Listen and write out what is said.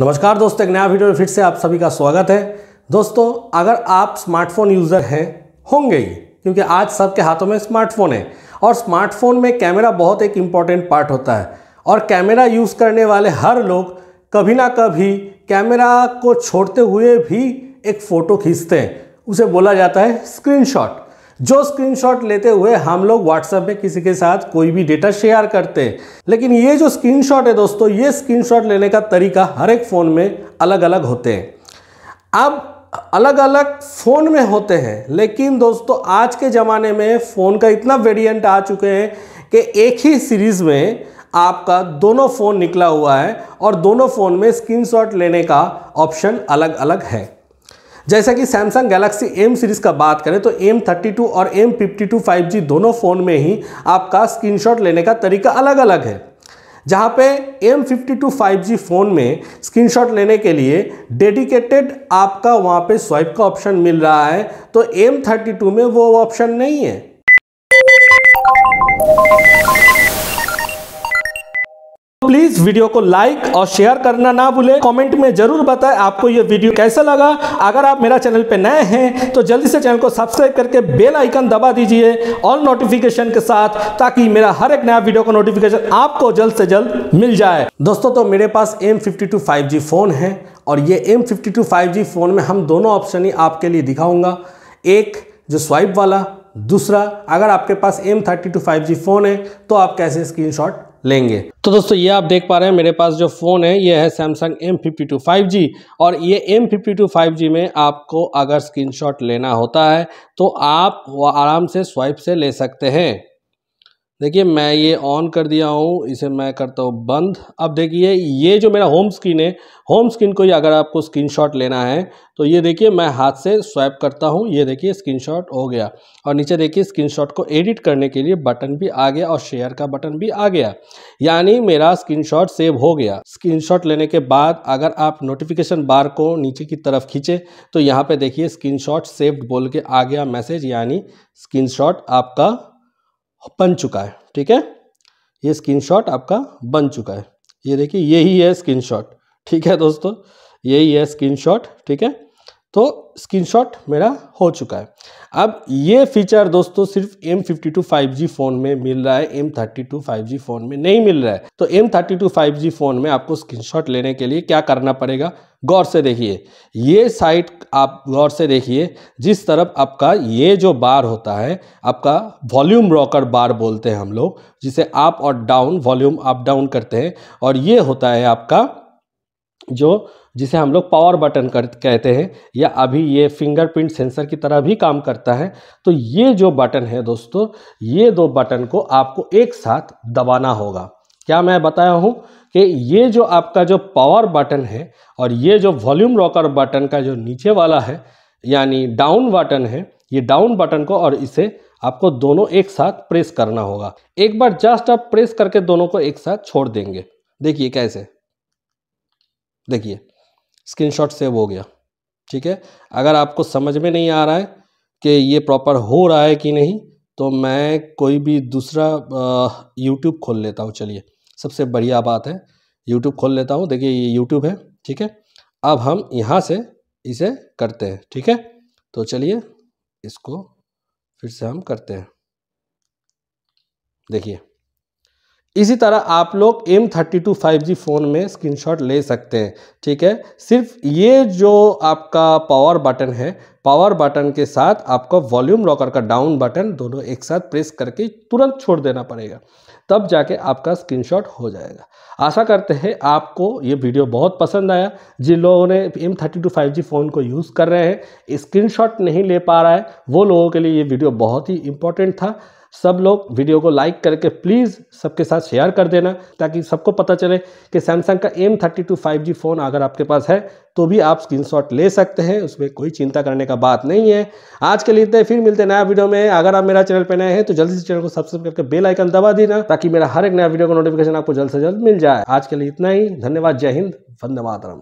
नमस्कार दोस्तों एक नया वीडियो में फिर से आप सभी का स्वागत है दोस्तों अगर आप स्मार्टफोन यूज़र हैं होंगे ही क्योंकि आज सबके हाथों में स्मार्टफोन है और स्मार्टफोन में कैमरा बहुत एक इम्पॉर्टेंट पार्ट होता है और कैमरा यूज़ करने वाले हर लोग कभी ना कभी कैमरा को छोड़ते हुए भी एक फ़ोटो खींचते हैं उसे बोला जाता है स्क्रीनशॉट जो स्क्रीनशॉट लेते हुए हम लोग व्हाट्सएप में किसी के साथ कोई भी डेटा शेयर करते हैं लेकिन ये जो स्क्रीनशॉट है दोस्तों ये स्क्रीनशॉट लेने का तरीका हर एक फ़ोन में अलग अलग होते हैं अब अलग अलग फ़ोन में होते हैं लेकिन दोस्तों आज के ज़माने में फ़ोन का इतना वेरियंट आ चुके हैं कि एक ही सीरीज़ में आपका दोनों फ़ोन निकला हुआ है और दोनों फ़ोन में स्क्रीनशॉट लेने का ऑप्शन अलग अलग है जैसा कि सैमसंग गैलेक्सी एम सीरीज़ का बात करें तो एम थर्टी टू और M fifty two five G दोनों फ़ोन में ही आपका शॉट लेने का तरीका अलग अलग है जहाँ पे M fifty two five G phone में स्क्रीनशॉट लेने के लिए डेडिकेटेड आपका वहाँ पे स्वाइप का ऑप्शन मिल रहा है तो एम थर्टी टू में वो ऑप्शन नहीं है प्लीज वीडियो को लाइक और शेयर करना ना भूले कमेंट में जरूर बताएं आपको ये वीडियो कैसा लगा अगर आप मेरा चैनल पे नए हैं तो जल्दी से चैनल को सब्सक्राइब करके बेल आइकन दबा दीजिए ऑल नोटिफिकेशन के साथ ताकि मेरा हर एक नया वीडियो का नोटिफिकेशन आपको जल्द से जल्द मिल जाए दोस्तों तो मेरे पास एम फिफ्टी फ़ोन है और ये एम फिफ्टी फ़ोन में हम दोनों ऑप्शन ही आपके लिए दिखाऊंगा एक जो स्वाइप वाला दूसरा अगर आपके पास M thirty two five G phone है तो आप कैसे स्क्रीन लेंगे तो दोस्तों ये आप देख पा रहे हैं मेरे पास जो फ़ोन है ये है Samsung M fifty two five G और ये M fifty two five G में आपको अगर स्क्रीनशॉट लेना होता है तो आप आराम से स्वाइप से ले सकते हैं देखिए मैं ये ऑन कर दिया हूँ इसे मैं करता हूँ बंद अब देखिए ये जो मेरा होम स्क्रीन है होम स्क्रीन को ही अगर आपको स्क्रीनशॉट लेना है तो ये देखिए मैं हाथ से स्वाइप करता हूँ ये देखिए स्क्रीनशॉट हो गया और नीचे देखिए स्क्रीनशॉट को एडिट करने के लिए बटन भी आ गया और शेयर का बटन भी आ गया यानी मेरा स्क्रीन सेव हो गया स्क्रीन लेने के बाद अगर आप नोटिफिकेशन बार को नीचे की तरफ खींचे तो यहाँ पर देखिए स्क्रीन सेव्ड बोल के आ गया मैसेज यानी स्क्रीन आपका बन चुका है ठीक है ये स्क्रीनशॉट आपका बन चुका है ये देखिए यही है स्क्रीनशॉट ठीक है दोस्तों यही है स्क्रीनशॉट ठीक है तो स्क्रीनशॉट मेरा हो चुका है अब ये फीचर दोस्तों सिर्फ M fifty two five G phone में मिल रहा है M thirty two five G phone में नहीं मिल रहा है तो M thirty two five G phone में आपको स्क्रीनशॉट लेने के लिए क्या करना पड़ेगा गौर से देखिए ये साइट आप गौर से देखिए जिस तरफ आपका ये जो बार होता है आपका वॉल्यूम रॉकर बार बोलते हैं हम लोग जिसे आप और डाउन वॉल्यूम अप डाउन करते हैं और ये होता है आपका जो जिसे हम लोग पावर बटन कर कहते हैं या अभी ये फिंगरप्रिंट सेंसर की तरह भी काम करता है तो ये जो बटन है दोस्तों ये दो बटन को आपको एक साथ दबाना होगा क्या मैं बताया हूँ कि ये जो आपका जो पावर बटन है और ये जो वॉल्यूम रॉकर बटन का जो नीचे वाला है यानी डाउन बटन है ये डाउन बटन को और इसे आपको दोनों एक साथ प्रेस करना होगा एक बार जस्ट आप प्रेस करके दोनों को एक साथ छोड़ देंगे देखिए कैसे देखिए स्क्रीनशॉट सेव हो गया ठीक है अगर आपको समझ में नहीं आ रहा है कि ये प्रॉपर हो रहा है कि नहीं तो मैं कोई भी दूसरा यूट्यूब खोल लेता हूँ चलिए सबसे बढ़िया बात है यूट्यूब खोल लेता हूँ देखिए ये यूट्यूब है ठीक है अब हम यहाँ से इसे करते हैं ठीक है तो चलिए इसको फिर से हम करते हैं देखिए इसी तरह आप लोग M thirty two five G phone में स्क्रीनशॉट ले सकते हैं ठीक है सिर्फ ये जो आपका पावर बटन है पावर बटन के साथ आपका वॉल्यूम लॉकर का डाउन बटन दोनों एक साथ प्रेस करके तुरंत छोड़ देना पड़ेगा तब जाके आपका स्क्रीनशॉट हो जाएगा आशा करते हैं आपको ये वीडियो बहुत पसंद आया जिन लोगों ने M thirty two five G phone को यूज़ कर रहे हैं स्क्रीनशॉट नहीं ले पा रहा है वो लोगों के लिए ये वीडियो बहुत ही इंपॉर्टेंट था सब लोग वीडियो को लाइक करके प्लीज़ सबके साथ शेयर कर देना ताकि सबको पता चले कि सैमसंग का M thirty two five G phone अगर आपके पास है तो भी आप स्क्रीनशॉट ले सकते हैं उसमें कोई चिंता करने का बात नहीं है आज के लिए इतने फिर मिलते हैं नया वीडियो में अगर आप मेरा चैनल पर नए हैं तो जल्दी से चैनल को सब्सक्राइब करके बेल आइकन दबा देना ताकि मेरा हर एक नया वीडियो का नोटिफिकेशन आपको जल्द से जल्द मिल जाए आज के लिए इतना ही धन्यवाद जय हिंद वंदे मातरम